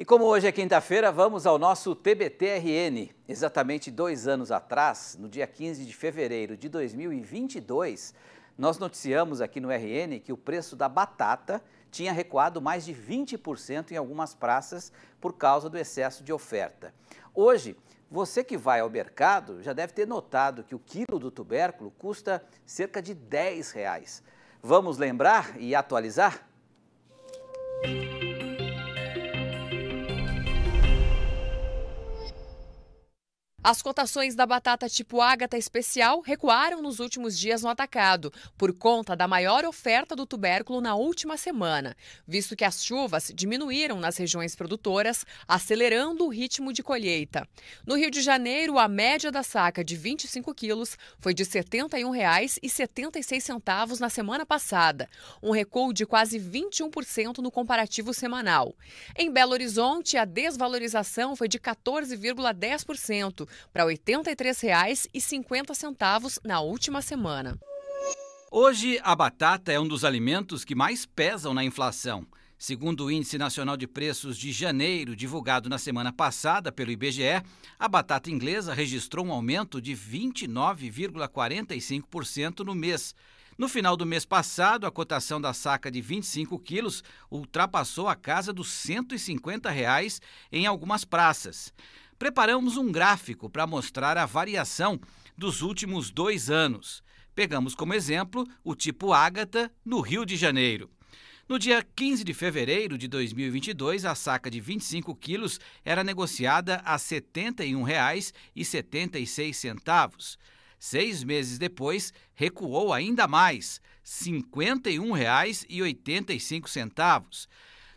E como hoje é quinta-feira, vamos ao nosso TBTRN. Exatamente dois anos atrás, no dia 15 de fevereiro de 2022, nós noticiamos aqui no RN que o preço da batata tinha recuado mais de 20% em algumas praças por causa do excesso de oferta. Hoje, você que vai ao mercado já deve ter notado que o quilo do tubérculo custa cerca de 10 Vamos lembrar e atualizar? As cotações da batata tipo ágata especial recuaram nos últimos dias no atacado, por conta da maior oferta do tubérculo na última semana, visto que as chuvas diminuíram nas regiões produtoras, acelerando o ritmo de colheita. No Rio de Janeiro, a média da saca de 25 quilos foi de R$ 71,76 na semana passada, um recuo de quase 21% no comparativo semanal. Em Belo Horizonte, a desvalorização foi de 14,10% para R$ 83,50 na última semana. Hoje, a batata é um dos alimentos que mais pesam na inflação. Segundo o Índice Nacional de Preços de janeiro, divulgado na semana passada pelo IBGE, a batata inglesa registrou um aumento de 29,45% no mês. No final do mês passado, a cotação da saca de 25 quilos ultrapassou a casa dos R$ 150 reais em algumas praças preparamos um gráfico para mostrar a variação dos últimos dois anos. Pegamos como exemplo o tipo Ágata, no Rio de Janeiro. No dia 15 de fevereiro de 2022, a saca de 25 quilos era negociada a R$ 71,76. Seis meses depois, recuou ainda mais, R$ 51,85.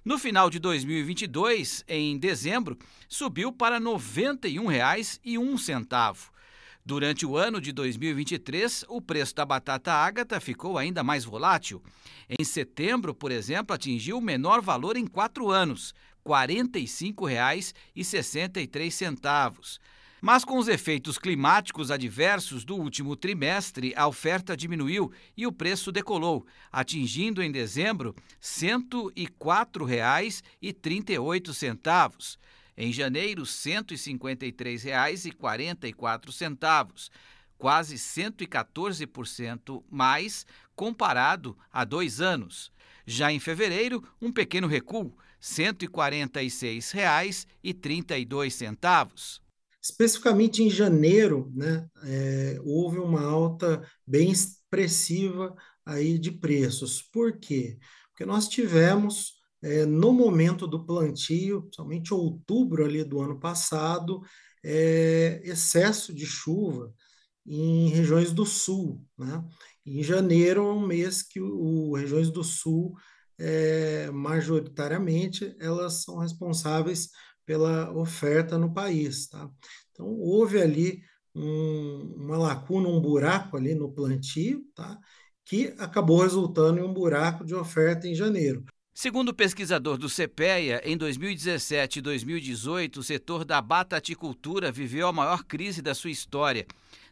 No final de 2022, em dezembro, subiu para R$ 91,01. Durante o ano de 2023, o preço da batata ágata ficou ainda mais volátil. Em setembro, por exemplo, atingiu o menor valor em quatro anos, R$ 45,63. Mas com os efeitos climáticos adversos do último trimestre, a oferta diminuiu e o preço decolou, atingindo em dezembro R$ 104,38. Em janeiro, R$ 153,44, quase 114% mais comparado a dois anos. Já em fevereiro, um pequeno recuo, R$ 146,32. Especificamente em janeiro, né, é, houve uma alta bem expressiva aí de preços. Por quê? Porque nós tivemos, é, no momento do plantio, somente outubro ali do ano passado, é, excesso de chuva em regiões do sul. Né? Em janeiro é um mês que o, o regiões do sul é, majoritariamente, elas são responsáveis pela oferta no país. Tá? Então, houve ali um, uma lacuna, um buraco ali no plantio, tá? que acabou resultando em um buraco de oferta em janeiro. Segundo o pesquisador do CPEA, em 2017 e 2018, o setor da bataticultura viveu a maior crise da sua história.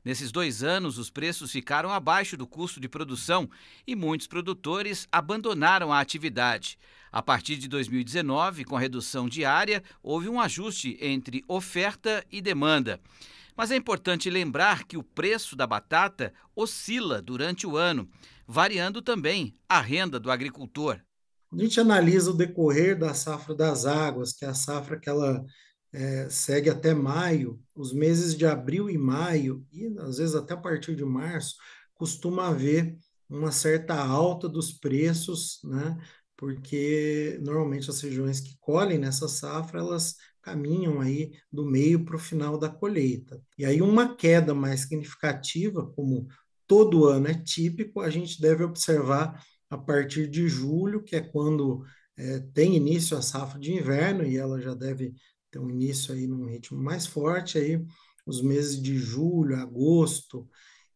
Nesses dois anos, os preços ficaram abaixo do custo de produção e muitos produtores abandonaram a atividade. A partir de 2019, com a redução diária, houve um ajuste entre oferta e demanda. Mas é importante lembrar que o preço da batata oscila durante o ano, variando também a renda do agricultor. Quando a gente analisa o decorrer da safra das águas, que é a safra que ela é, segue até maio, os meses de abril e maio, e às vezes até a partir de março, costuma haver uma certa alta dos preços, né? porque normalmente as regiões que colhem nessa safra, elas caminham aí do meio para o final da colheita. E aí uma queda mais significativa, como todo ano é típico, a gente deve observar a partir de julho, que é quando é, tem início a safra de inverno, e ela já deve ter um início aí num ritmo mais forte, aí os meses de julho, agosto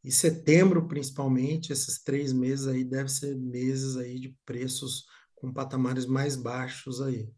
e setembro, principalmente, esses três meses aí devem ser meses aí de preços com patamares mais baixos aí.